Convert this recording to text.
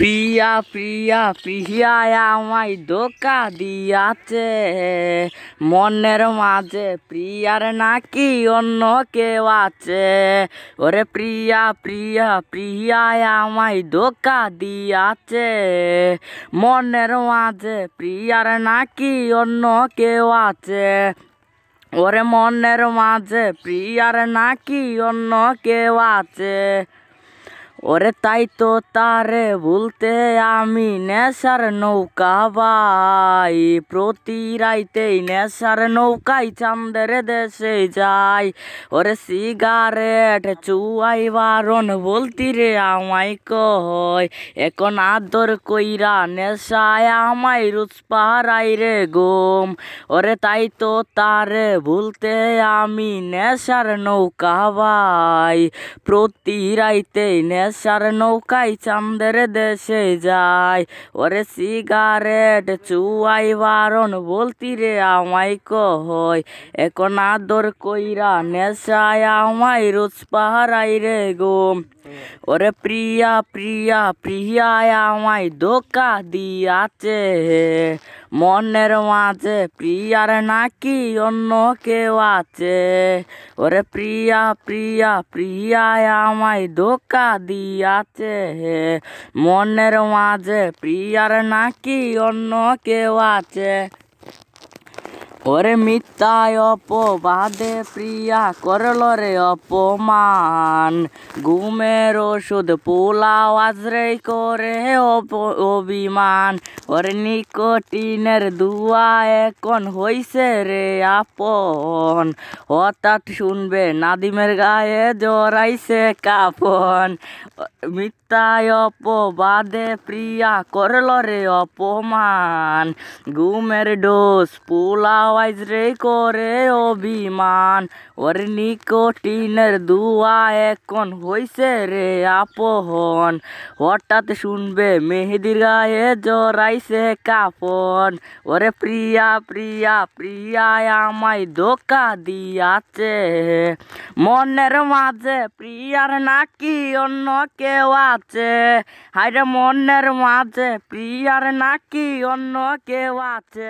পিয়া পিয়া পিহিয়া আমায় দোকা দিয়াছে মনের মাঝে প্রিয়ার নাকি অন্য কেউ আছে ওরে প্রিয়া প্রিয়া প্রিয়ায় আমায় দোকা দিয়াছে মনের মাঝে প্রিয়ার নাকি অন্য কেউ আছে ওরে মনের মাঝে প্রিয়ার নাকি অন্য কেউ আছে ওরে তাই তো তারে বলতে আমি নেশার নৌকা বাই প্রতি রাইতেই নেশার নৌকাই চান্দের দেশে যাই ওরে সিগারেট চুয়াই বারণ বলতি রে আমায় কয় এখন আদর কইরা নেশায় আমায় রুচ রে গোম ওরে তাই তো তারে বলতে আমি নেশার নৌকা বাই প্রতি রাইতেই নেশ নেশার নৌকাই চামদের দেশে যায় ওরে সিগারেট চুয়াই বারণ বলতি রে আমায় কহয় এখন আদর কইরা নেশায় আমায় রোজ পাহারাই রে গো ওরে প্রিয়া প্রিয়া প্রিয়া আমায় ধোকা দিয়াছে মনের মাঝে প্রিয়ার নাকি অন্য কেউ আছে ওরে প্রিয়া প্রিয়া প্রিয়া আমায় ধোকা দিয়াছে মনের মাঝে প্রিয়ার নাকি অন্য কেউ আছে ওরে মিথ্যায় অপবাদে প্রিয়া করল রে অপমান ঘুমের ওষুধ পোলাও আজরে করে অভিমান ওরে নিকোটিনের দুয়া এখন হইছে রে আপন হঠাৎ শুনবে নাদিমের গায়ে জড়াইছে কাপন মিথ্যা তাই অপবাদে প্রিয়া করল রে অপমান গুমের ডোস পোলাওয়াইজ রে করে অভিমান ওর নিকোটিনের দুয়া এখন হইছে রে আপহন হঠাৎ শুনবে মেহেদির গায়ে জড়াইছে কাপন ওরে প্রিয়া প্রিয়া প্রিয়া আমায় ধোকা দিয়াছে মনের মাঝে প্রিয়ার নাকি অন্য কেউ আছে হাইরে মনের মাঝে পিয়ার নাকি অন্য কেউ আছে